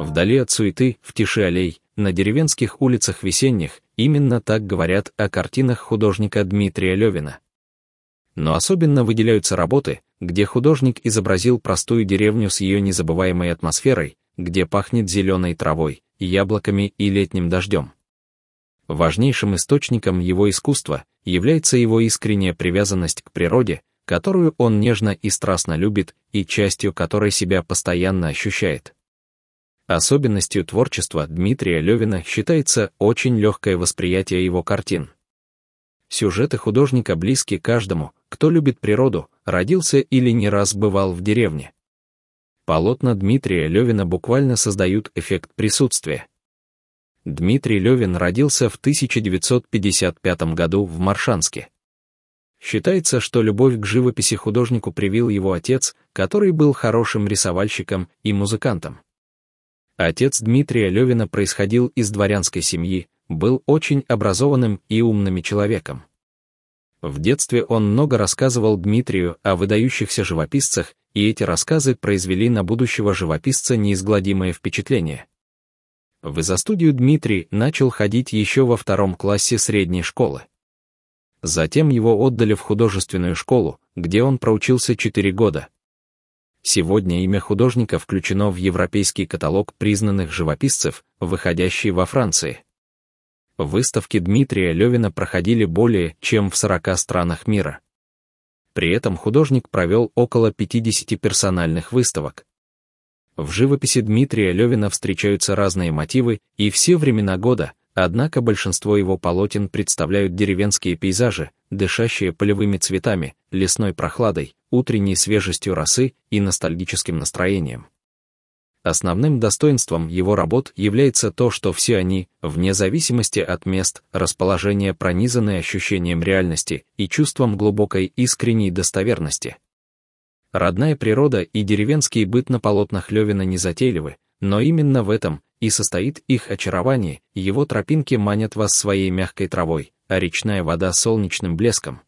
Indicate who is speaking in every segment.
Speaker 1: Вдали от суеты, в тиши аллей, на деревенских улицах весенних, именно так говорят о картинах художника Дмитрия Левина. Но особенно выделяются работы, где художник изобразил простую деревню с ее незабываемой атмосферой, где пахнет зеленой травой, яблоками и летним дождем. Важнейшим источником его искусства является его искренняя привязанность к природе, которую он нежно и страстно любит и частью которой себя постоянно ощущает. Особенностью творчества Дмитрия Левина считается очень легкое восприятие его картин. Сюжеты художника близки каждому, кто любит природу, родился или не раз бывал в деревне. Полотна Дмитрия Левина буквально создают эффект присутствия. Дмитрий Левин родился в 1955 году в Маршанске. Считается, что любовь к живописи художнику привил его отец, который был хорошим рисовальщиком и музыкантом. Отец Дмитрия Левина происходил из дворянской семьи, был очень образованным и умным человеком. В детстве он много рассказывал Дмитрию о выдающихся живописцах, и эти рассказы произвели на будущего живописца неизгладимое впечатление. В изостудию Дмитрий начал ходить еще во втором классе средней школы. Затем его отдали в художественную школу, где он проучился 4 года, Сегодня имя художника включено в европейский каталог признанных живописцев, выходящий во Франции. Выставки Дмитрия Левина проходили более чем в 40 странах мира. При этом художник провел около 50 персональных выставок. В живописи Дмитрия Левина встречаются разные мотивы и все времена года, Однако большинство его полотен представляют деревенские пейзажи, дышащие полевыми цветами, лесной прохладой, утренней свежестью росы и ностальгическим настроением. Основным достоинством его работ является то, что все они, вне зависимости от мест, расположения пронизаны ощущением реальности и чувством глубокой искренней достоверности. Родная природа и деревенский быт на полотнах Левина не незатейливы, но именно в этом и состоит их очарование, его тропинки манят вас своей мягкой травой, а речная вода солнечным блеском.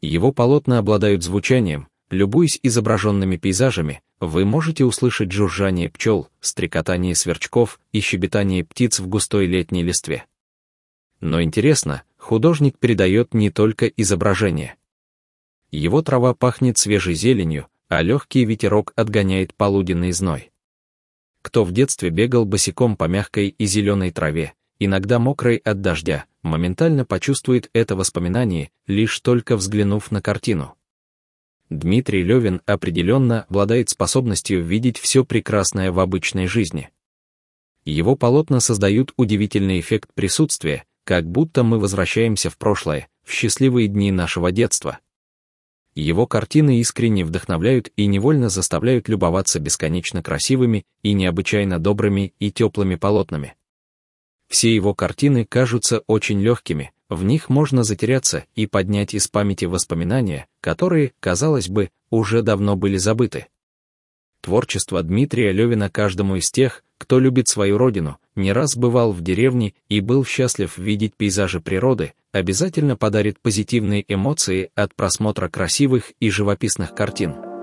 Speaker 1: Его полотна обладают звучанием, любуясь изображенными пейзажами, вы можете услышать жужжание пчел, стрекотание сверчков и щебетание птиц в густой летней листве. Но интересно, художник передает не только изображение. Его трава пахнет свежей зеленью, а легкий ветерок отгоняет полуденный зной кто в детстве бегал босиком по мягкой и зеленой траве, иногда мокрой от дождя, моментально почувствует это воспоминание, лишь только взглянув на картину. Дмитрий Левин определенно обладает способностью видеть все прекрасное в обычной жизни. Его полотна создают удивительный эффект присутствия, как будто мы возвращаемся в прошлое, в счастливые дни нашего детства. Его картины искренне вдохновляют и невольно заставляют любоваться бесконечно красивыми и необычайно добрыми и теплыми полотнами. Все его картины кажутся очень легкими, в них можно затеряться и поднять из памяти воспоминания, которые, казалось бы, уже давно были забыты. Творчество Дмитрия Левина каждому из тех, кто любит свою родину, не раз бывал в деревне и был счастлив видеть пейзажи природы, обязательно подарит позитивные эмоции от просмотра красивых и живописных картин.